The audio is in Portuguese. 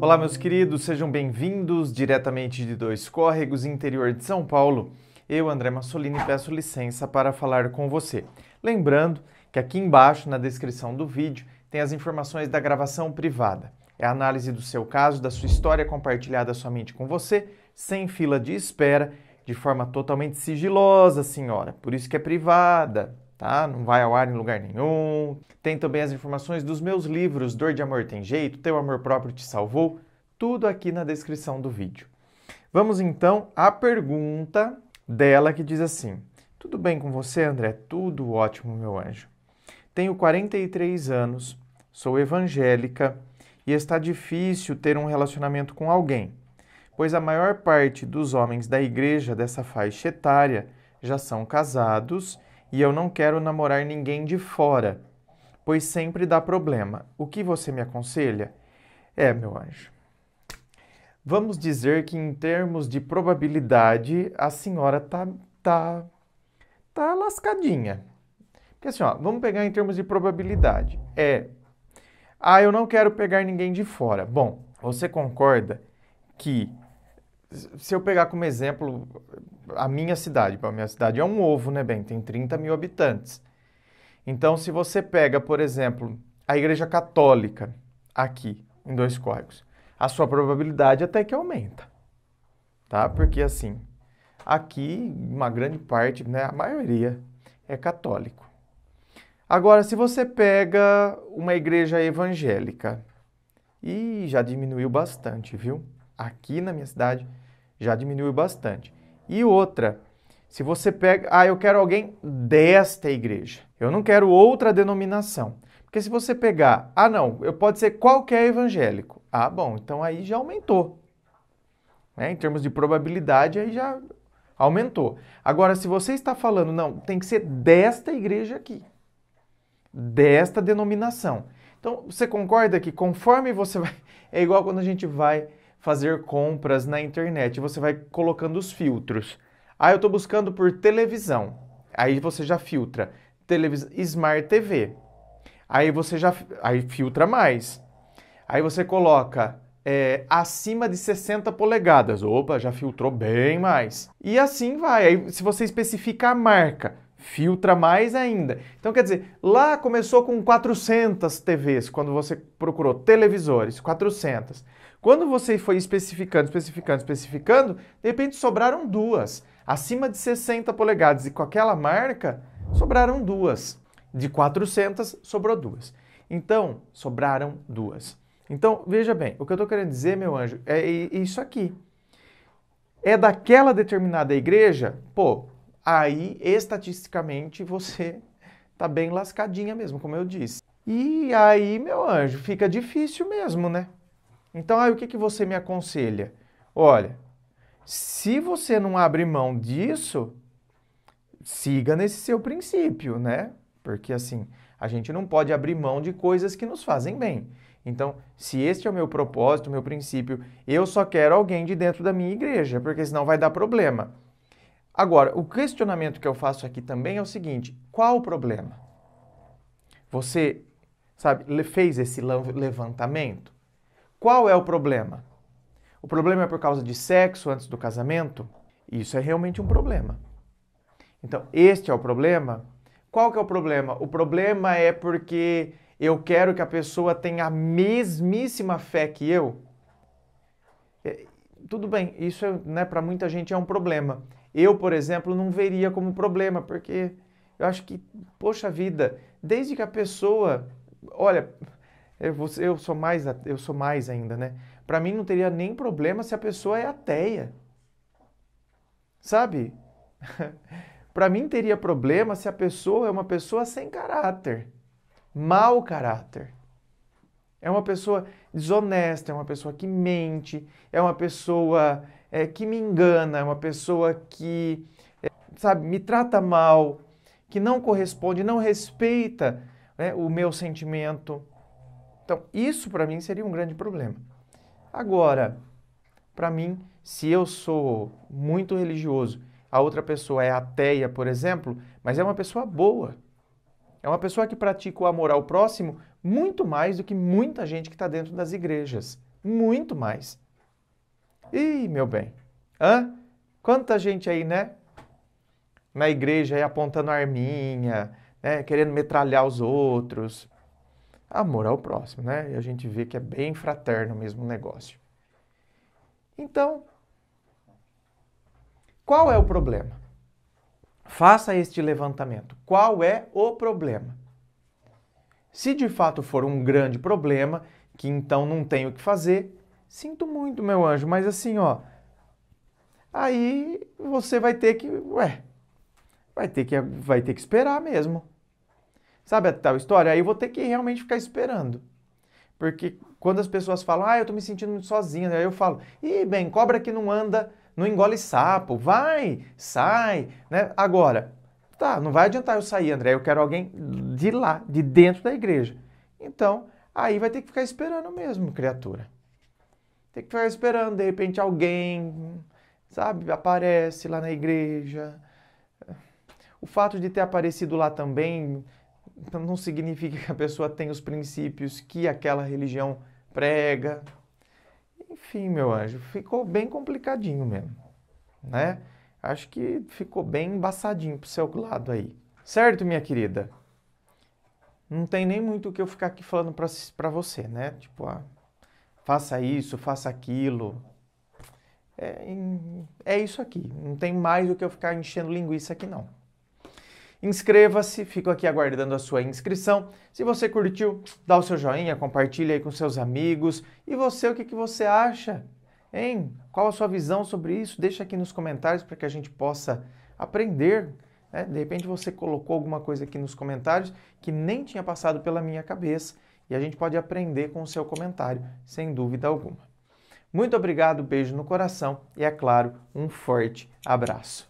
Olá, meus queridos, sejam bem-vindos diretamente de Dois Córregos, interior de São Paulo. Eu, André Massolini, peço licença para falar com você. Lembrando que aqui embaixo, na descrição do vídeo, tem as informações da gravação privada. É a análise do seu caso, da sua história compartilhada somente com você, sem fila de espera, de forma totalmente sigilosa, senhora. Por isso que é privada tá? Não vai ao ar em lugar nenhum. Tem também as informações dos meus livros Dor de Amor Tem Jeito, Teu Amor Próprio Te Salvou, tudo aqui na descrição do vídeo. Vamos então à pergunta dela que diz assim: Tudo bem com você, André? Tudo ótimo, meu anjo. Tenho 43 anos, sou evangélica e está difícil ter um relacionamento com alguém, pois a maior parte dos homens da igreja dessa faixa etária já são casados e eu não quero namorar ninguém de fora, pois sempre dá problema. O que você me aconselha? É, meu anjo. Vamos dizer que em termos de probabilidade, a senhora tá tá tá lascadinha. Porque assim, ó, vamos pegar em termos de probabilidade. É Ah, eu não quero pegar ninguém de fora. Bom, você concorda que se eu pegar como exemplo a minha cidade, a minha cidade é um ovo, né, bem? Tem 30 mil habitantes. Então, se você pega, por exemplo, a Igreja Católica aqui, em Dois Córregos, a sua probabilidade até que aumenta, tá? Porque, assim, aqui, uma grande parte, né, a maioria é católico. Agora, se você pega uma igreja evangélica, e já diminuiu bastante, viu? aqui na minha cidade já diminuiu bastante. E outra, se você pega, ah, eu quero alguém desta igreja. Eu não quero outra denominação. Porque se você pegar, ah, não, eu pode ser qualquer evangélico. Ah, bom, então aí já aumentou. Né? Em termos de probabilidade, aí já aumentou. Agora, se você está falando, não, tem que ser desta igreja aqui, desta denominação. Então, você concorda que conforme você vai. É igual quando a gente vai fazer compras na internet. Você vai colocando os filtros. Ah, eu estou buscando por televisão. Aí você já filtra televisão, Smart TV. Aí você já aí filtra mais. Aí você coloca é, acima de 60 polegadas. Opa, já filtrou bem mais. E assim vai. Aí, se você especifica a marca, filtra mais ainda. Então, quer dizer, lá começou com 400 TVs, quando você procurou televisores, 400. Quando você foi especificando, especificando, especificando, de repente sobraram duas. Acima de 60 polegadas e com aquela marca, sobraram duas. De 400, sobrou duas. Então, sobraram duas. Então, veja bem, o que eu estou querendo dizer, meu anjo, é isso aqui. É daquela determinada igreja, pô, aí estatisticamente você tá bem lascadinha mesmo, como eu disse. E aí, meu anjo, fica difícil mesmo, né? Então, aí o que, que você me aconselha? Olha, se você não abre mão disso, siga nesse seu princípio, né? Porque assim, a gente não pode abrir mão de coisas que nos fazem bem. Então, se este é o meu propósito, o meu princípio, eu só quero alguém de dentro da minha igreja, porque senão vai dar problema. Agora, o questionamento que eu faço aqui também é o seguinte: qual o problema? Você, sabe, fez esse levantamento? Qual é o problema? O problema é por causa de sexo antes do casamento? Isso é realmente um problema. Então, este é o problema. Qual que é o problema? O problema é porque eu quero que a pessoa tenha a mesmíssima fé que eu. É, tudo bem, isso é, né, para muita gente é um problema. Eu, por exemplo, não veria como problema, porque eu acho que, poxa vida, desde que a pessoa, olha, eu, sou mais eu sou mais ainda, né? Para mim não teria nem problema se a pessoa é ateia. Sabe? Para mim teria problema se a pessoa é uma pessoa sem caráter, mau caráter. É uma pessoa desonesta, é uma pessoa que mente, é uma pessoa é, que me engana, é uma pessoa que, é, sabe, me trata mal, que não corresponde, não respeita né, o meu sentimento. Então, isso para mim seria um grande problema. Agora, para mim, se eu sou muito religioso, a outra pessoa é ateia, por exemplo, mas é uma pessoa boa. É uma pessoa que pratica o amor ao próximo muito mais do que muita gente que está dentro das igrejas. Muito mais. Ih, meu bem. Hã? Quanta gente aí, né? Na igreja aí apontando arminha, né? querendo metralhar os outros. Amor ao próximo, né? E a gente vê que é bem fraterno mesmo o negócio. Então, qual é o problema? Faça este levantamento. Qual é o problema? Se de fato for um grande problema, que então não tem o que fazer, Sinto muito, meu anjo, mas assim, ó. Aí você vai ter que, ué, vai ter que, vai ter que esperar mesmo. Sabe a tal história? Aí eu vou ter que realmente ficar esperando. Porque quando as pessoas falam, ah, eu tô me sentindo muito sozinha, aí eu falo, ih, bem, cobra que não anda, não engole sapo, vai, sai, né? Agora, tá, não vai adiantar eu sair, André, eu quero alguém de lá, de dentro da igreja. Então, aí vai ter que ficar esperando mesmo, criatura. Tem que ficar esperando, de repente alguém, sabe, aparece lá na igreja. O fato de ter aparecido lá também não significa que a pessoa tem os princípios que aquela religião prega. Enfim, meu anjo, ficou bem complicadinho mesmo, né? Acho que ficou bem embaçadinho pro seu lado aí. Certo, minha querida? Não tem nem muito o que eu ficar aqui falando para você, né? Tipo, ah, faça isso, faça aquilo. É, é isso aqui. Não tem mais do que eu ficar enchendo linguiça aqui, não. Inscreva-se, fico aqui aguardando a sua inscrição. Se você curtiu, dá o seu joinha, compartilha aí com seus amigos. E você, o que, que você acha? Hein? Qual a sua visão sobre isso? Deixa aqui nos comentários para que a gente possa aprender. Né? De repente você colocou alguma coisa aqui nos comentários que nem tinha passado pela minha cabeça e a gente pode aprender com o seu comentário, sem dúvida alguma. Muito obrigado, beijo no coração e, é claro, um forte abraço.